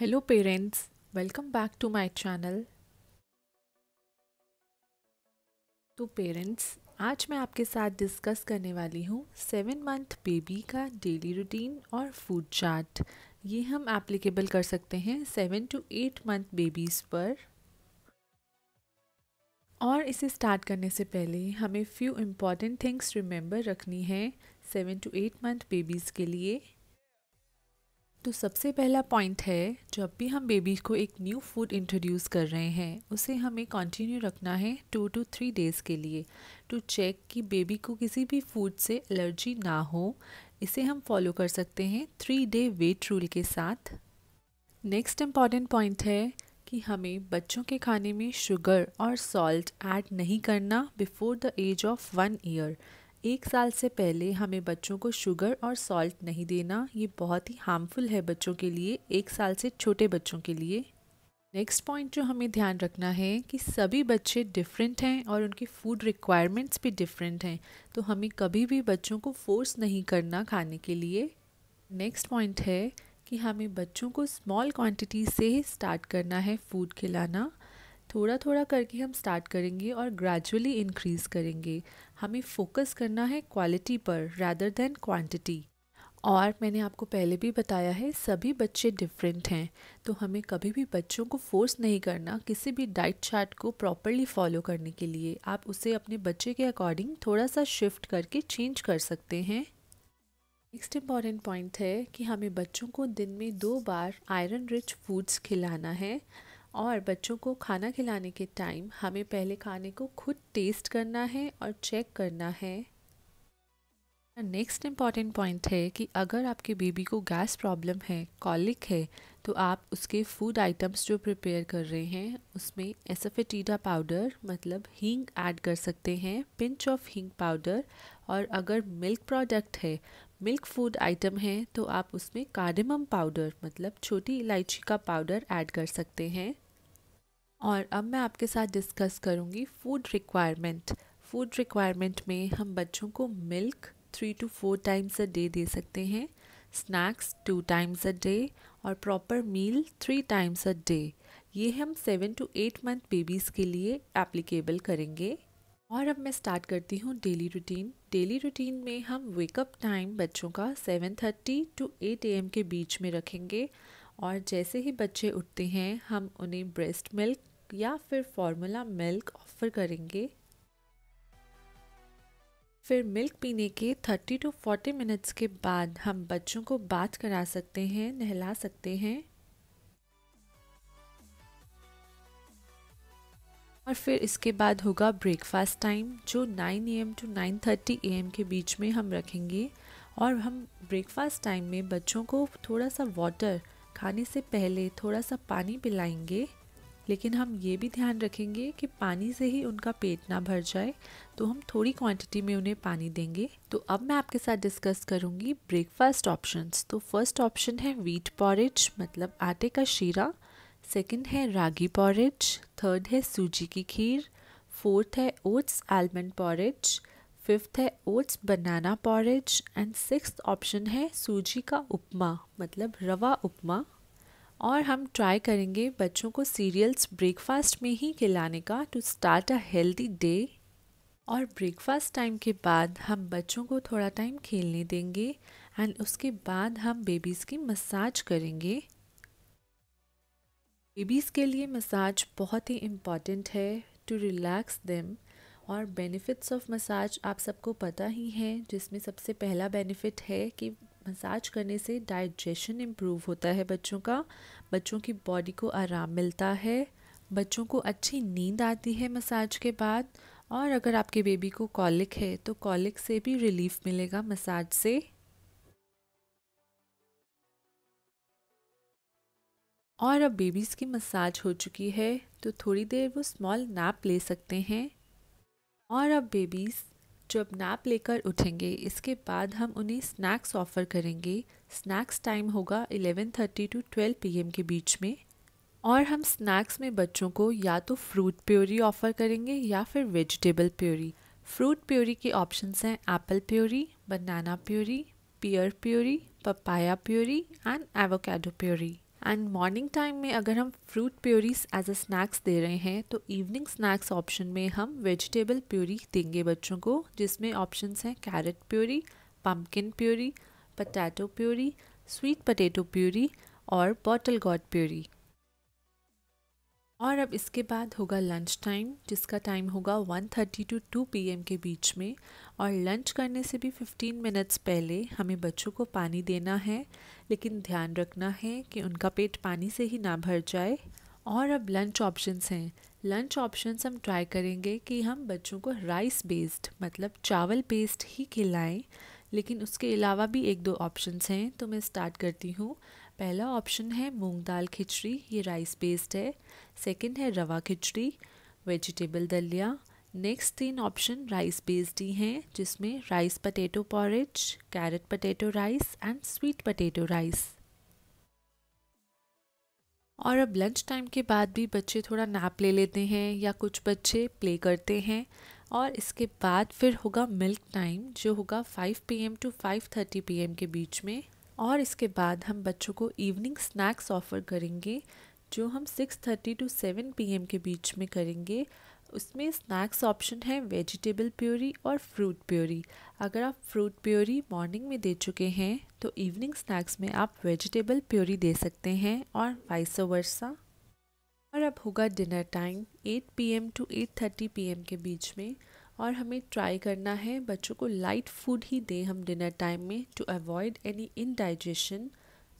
hello parents welcome back to my channel तो parents आज मैं आपके साथ डिस्कस करने वाली हूँ सेवन मंथ बेबी का डेली रूटीन और फूड चार्ट ये हम एप्लीकेबल कर सकते हैं seven to eight month babies पर और इसे स्टार्ट करने से पहले हमें फ्यू इम्पॉर्टेंट थिंग्स रिमेंबर रखनी है seven to eight month babies के लिए तो सबसे पहला पॉइंट है जब भी हम बेबी को एक न्यू फूड इंट्रोड्यूस कर रहे हैं उसे हमें कंटिन्यू रखना है टू टू थ्री डेज़ के लिए टू चेक कि बेबी को किसी भी फूड से एलर्जी ना हो इसे हम फॉलो कर सकते हैं थ्री डे वेट रूल के साथ नेक्स्ट इम्पॉर्टेंट पॉइंट है कि हमें बच्चों के खाने में शुगर और सॉल्ट ऐड नहीं करना before the age of one year एक साल से पहले हमें बच्चों को शुगर और सॉल्ट नहीं देना ये बहुत ही हार्मफुल है बच्चों के लिए एक साल से छोटे बच्चों के लिए नेक्स्ट पॉइंट जो हमें ध्यान रखना है कि सभी बच्चे डिफरेंट हैं और उनके फूड रिक्वायरमेंट्स भी डिफरेंट हैं तो हमें कभी भी बच्चों को फोर्स नहीं करना खाने के लिए नेक्स्ट पॉइंट है कि हमें बच्चों को स्मॉल क्वांटिटी से ही स्टार्ट करना है फूड खिलाना थोड़ा थोड़ा करके हम स्टार्ट करेंगे और ग्रेजुअली इंक्रीज़ करेंगे हमें फोकस करना है क्वालिटी पर रैदर देन क्वांटिटी और मैंने आपको पहले भी बताया है सभी बच्चे डिफरेंट हैं तो हमें कभी भी बच्चों को फोर्स नहीं करना किसी भी डाइट चार्ट को प्रॉपरली फॉलो करने के लिए आप उसे अपने बच्चे के अकॉर्डिंग थोड़ा सा शिफ्ट करके चेंज कर सकते हैं नेक्स्ट इम्पॉर्टेंट पॉइंट है कि हमें बच्चों को दिन में दो बार आयरन रिच फूड्स खिलाना है और बच्चों को खाना खिलाने के टाइम हमें पहले खाने को खुद टेस्ट करना है और चेक करना है नेक्स्ट इम्पॉर्टेंट पॉइंट है कि अगर आपके बेबी को गैस प्रॉब्लम है कॉलिक है तो आप उसके फूड आइटम्स जो प्रिपेयर कर रहे हैं उसमें एसफेटीडा पाउडर मतलब हींग ऐड कर सकते हैं पिंच ऑफ हींग पाउडर और अगर मिल्क प्रोडक्ट है मिल्क फूड आइटम है तो आप उसमें कार्डिमम पाउडर मतलब छोटी इलायची का पाउडर ऐड कर सकते हैं और अब मैं आपके साथ डिस्कस करूँगी फूड रिक्वायरमेंट फूड रिक्वायरमेंट में हम बच्चों को milk three to four times a day दे सकते हैं snacks two times a day और proper meal three times a day ये हम seven to eight month babies के लिए एप्लीकेबल करेंगे और अब मैं स्टार्ट करती हूँ डेली रूटीन डेली रूटीन में हम वेकअप टाइम बच्चों का seven thirty to eight A के बीच में रखेंगे और जैसे ही बच्चे उठते हैं हम उन्हें ब्रेस्ट मिल्क या फिर फॉर्मूला मिल्क ऑफर करेंगे फिर मिल्क पीने के 30 टू 40 मिनट्स के बाद हम बच्चों को बात करा सकते हैं नहला सकते हैं और फिर इसके बाद होगा ब्रेकफास्ट टाइम जो 9 एम टू 9:30 एम के बीच में हम रखेंगे और हम ब्रेकफास्ट टाइम में बच्चों को थोड़ा सा वाटर खाने से पहले थोड़ा सा पानी पिलाएंगे लेकिन हम ये भी ध्यान रखेंगे कि पानी से ही उनका पेट ना भर जाए तो हम थोड़ी क्वांटिटी में उन्हें पानी देंगे तो अब मैं आपके साथ डिस्कस करूँगी ब्रेकफास्ट ऑप्शंस तो फर्स्ट ऑप्शन है वीट पॉरेज मतलब आटे का शीरा सेकंड है रागी पॉरेज थर्ड है सूजी की खीर फोर्थ है ओट्स आलमंड पॉरेज फिफ्थ है oats banana porridge and six option है सूजी का उपमा मतलब रवा उपमा और हम ट्राई करेंगे बच्चों को सीरियल्स ब्रेकफास्ट में ही खिलाने का to start a healthy day और ब्रेकफास्ट टाइम के बाद हम बच्चों को थोड़ा टाइम खेलने देंगे एंड उसके बाद हम बेबीज़ की मसाज करेंगे बेबीज़ के लिए मसाज बहुत ही इम्पॉर्टेंट है टू रिलैक्स देम और बेनिफिट्स ऑफ मसाज आप सबको पता ही है जिसमें सबसे पहला बेनिफिट है कि मसाज करने से डाइजेशन इम्प्रूव होता है बच्चों का बच्चों की बॉडी को आराम मिलता है बच्चों को अच्छी नींद आती है मसाज के बाद और अगर आपके बेबी को कॉलिक है तो कॉलिक से भी रिलीफ मिलेगा मसाज से और अब बेबीज़ की मसाज हो चुकी है तो थोड़ी देर वो स्मॉल नैप ले सकते हैं और अब बेबीज़ जो अब नैप लेकर उठेंगे इसके बाद हम उन्हें स्नैक्स ऑफ़र करेंगे स्नैक्स टाइम होगा 11:30 टू 12 पीएम के बीच में और हम स्नैक्स में बच्चों को या तो फ्रूट प्योरी ऑफ़र करेंगे या फिर वेजिटेबल प्योरी फ्रूट प्योरी के ऑप्शंस हैं apple puree banana puree pear puree papaya puree and avocado puree and morning time में अगर हम fruit purees as a snacks दे रहे हैं तो इवनिंग स्नैक्स ऑप्शन में हम वेजिटेबल प्योरी देंगे बच्चों को जिसमें ऑप्शंस हैं carrot puree pumpkin puree potato puree sweet potato puree और बॉटल गॉड प्योरी और अब इसके बाद होगा लंच टाइम जिसका टाइम होगा 1:30 टू टू पी के बीच में और लंच करने से भी 15 मिनट्स पहले हमें बच्चों को पानी देना है लेकिन ध्यान रखना है कि उनका पेट पानी से ही ना भर जाए और अब लंच ऑप्शंस हैं लंच ऑप्शंस हम ट्राई करेंगे कि हम बच्चों को राइस बेस्ड मतलब चावल बेस्ड ही खिलाएं लेकिन उसके अलावा भी एक दो ऑप्शंस हैं तो मैं स्टार्ट करती हूँ पहला ऑप्शन है मूंग दाल खिचड़ी ये राइस बेस्ड है सेकंड है रवा खिचड़ी वेजिटेबल दलिया नेक्स्ट तीन ऑप्शन राइस बेस्ड ही हैं जिसमें rice potato porridge carrot potato rice and sweet potato rice और अब लंच टाइम के बाद भी बच्चे थोड़ा नैप ले लेते हैं या कुछ बच्चे प्ले करते हैं और इसके बाद फिर होगा मिल्क टाइम जो होगा 5 पीएम टू 5:30 पीएम के बीच में और इसके बाद हम बच्चों को इवनिंग स्नैक्स ऑफ़र करेंगे जो हम 6:30 टू 7 पीएम के बीच में करेंगे उसमें स्नैक्स ऑप्शन है वेजिटेबल प्योरी और फ्रूट प्योरी अगर आप फ्रूट प्योरी मॉर्निंग में दे चुके हैं तो इवनिंग स्नैक्स में आप वेजिटेबल प्योरी दे सकते हैं और वाइस वर्सा और अब होगा dinner time 8 PM to 8:30 PM के बीच में और हमें ट्राई करना है बच्चों को लाइट फूड ही दें हम डिनर टाइम में टू अवॉइड एनी इनडाइजेशन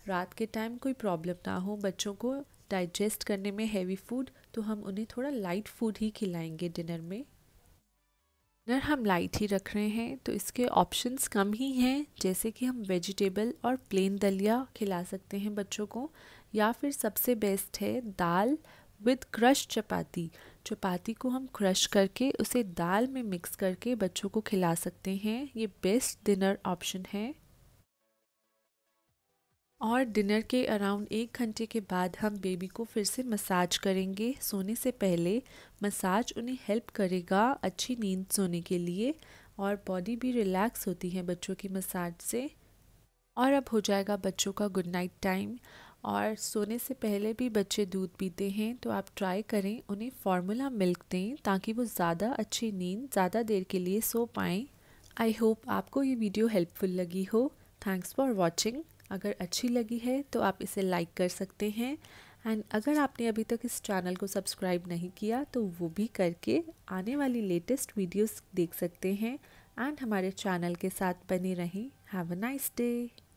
रात के टाइम कोई प्रॉब्लम ना हो बच्चों को डाइजेस्ट करने में हैवी फूड तो हम उन्हें थोड़ा लाइट फूड ही खिलाएंगे डिनर में डिनर हम लाइट ही रख रहे हैं तो इसके ऑप्शंस कम ही हैं जैसे कि हम वेजिटेबल और प्लेन दलिया खिला सकते हैं बच्चों को या फिर सबसे बेस्ट है दाल विद क्रश चपाती चपाती को हम क्रश करके उसे दाल में मिक्स करके बच्चों को खिला सकते हैं ये बेस्ट डिनर ऑप्शन है और डिनर के अराउंड एक घंटे के बाद हम बेबी को फिर से मसाज करेंगे सोने से पहले मसाज उन्हें हेल्प करेगा अच्छी नींद सोने के लिए और बॉडी भी रिलैक्स होती है बच्चों की मसाज से और अब हो जाएगा बच्चों का गुड नाइट टाइम और सोने से पहले भी बच्चे दूध पीते हैं तो आप ट्राई करें उन्हें फार्मूला मिल्क दें ताकि वो ज़्यादा अच्छी नींद ज़्यादा देर के लिए सो पाएँ आई होप आपको ये वीडियो हेल्पफुल लगी हो थैंक्स फॉर वॉचिंग अगर अच्छी लगी है तो आप इसे लाइक कर सकते हैं एंड अगर आपने अभी तक इस चैनल को सब्सक्राइब नहीं किया तो वो भी करके आने वाली लेटेस्ट वीडियोस देख सकते हैं एंड हमारे चैनल के साथ बने रहें हैव अ नाइस डे